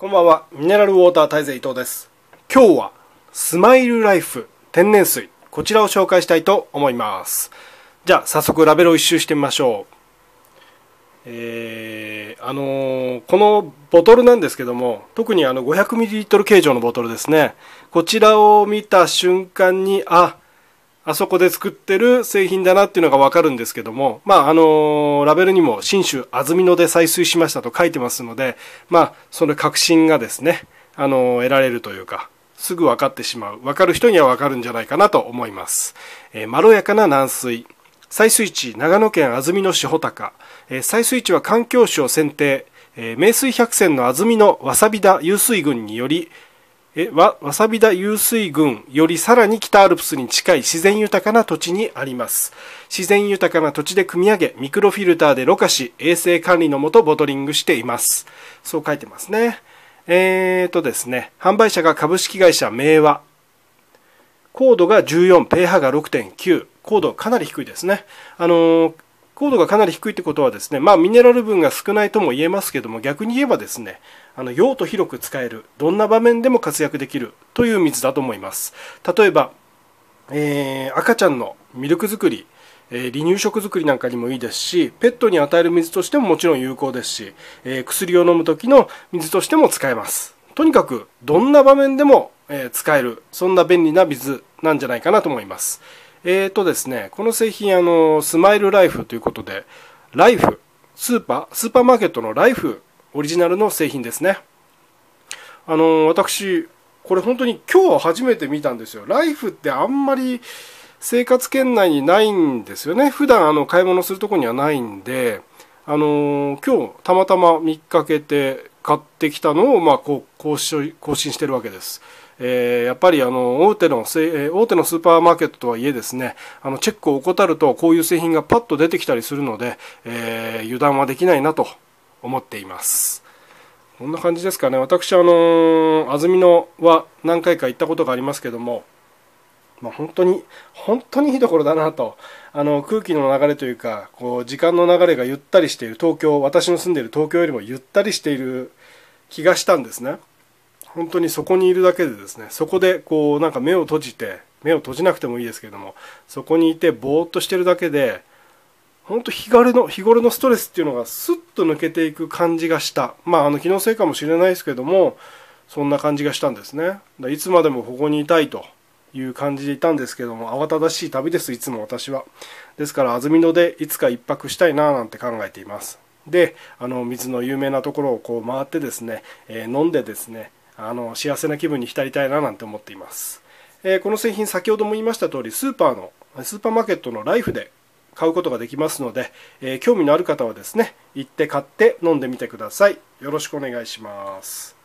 こんばんはミネラルウォーター大勢伊藤です今日はスマイルライフ天然水こちらを紹介したいと思いますじゃあ早速ラベルを一周してみましょうえー、あのー、このボトルなんですけども特にあの 500ml 形状のボトルですねこちらを見た瞬間にああそこで作ってる製品だなっていうのがわかるんですけども、まあ、あのラベルにも新種安曇野で採水しましたと書いてますので、まあ、その確信がですね、あの得られるというか、すぐわかってしまう。わかる人にはわかるんじゃないかなと思います。えー、まろやかな軟水。採水地、長野県安曇野市穂高。えー、採水地は環境省選定。えー、名水百選の安曇野わさび田湧水群により、えわわさび田湧水群よりさらに北アルプスに近い自然豊かな土地にあります自然豊かな土地で組み上げミクロフィルターでろ過し衛生管理のもとボトリングしていますそう書いてますねえーとですね販売者が株式会社明和高度が14、ペーハが6.9、高度かなり低いですね。あのー、高度がかなり低いってことはですね、まあ、ミネラル分が少ないとも言えますけども逆に言えばですねあの用途広く使えるどんな場面でも活躍できるという水だと思います例えば、えー、赤ちゃんのミルク作り、えー、離乳食作りなんかにもいいですしペットに与える水としてももちろん有効ですし、えー、薬を飲む時の水としても使えますとにかくどんな場面でも使えるそんな便利な水なんじゃないかなと思いますえーとですね、この製品あの、スマイルライフということで、ライフ、スーパー、スーパーマーケットのライフオリジナルの製品ですね。あの、私、これ本当に今日初めて見たんですよ。ライフってあんまり生活圏内にないんですよね。普段あの買い物するとこにはないんで、あのー、今日たまたま見かけて買ってきたのを、まあ、こう更新更新してるわけです。えー、やっぱりあの大手の大手のスーパーマーケットとはいえですねあのチェックを怠るとこういう製品がパッと出てきたりするので、えー、油断はできないなと思っています。こんな感じですかね私あの安曇野は何回か行ったことがありますけどもまあ、本当に本当にいいところだなとあの空気の流れというかこう時間の流れがゆったりしている東京私の住んでいる東京よりもゆったりしている気がしたんですね本当にそこにいるだけでですねそこでこうなんか目を閉じて目を閉じなくてもいいですけどもそこにいてぼーっとしてるだけで本当日軽の日頃のストレスっていうのがスッと抜けていく感じがしたまああの気のせいかもしれないですけどもそんな感じがしたんですねいつまでもここにいたいという感じでいたんですけども慌ただしい旅ですいつも私はですから安曇野でいつか一泊したいななんて考えていますであの水の有名なところをこう回ってですね、えー、飲んでですねあの幸せな気分に浸りたいななんて思っています、えー、この製品先ほども言いました通りスーパーのスーパーマーケットのライフで買うことができますので、えー、興味のある方はですね行って買って飲んでみてくださいよろしくお願いします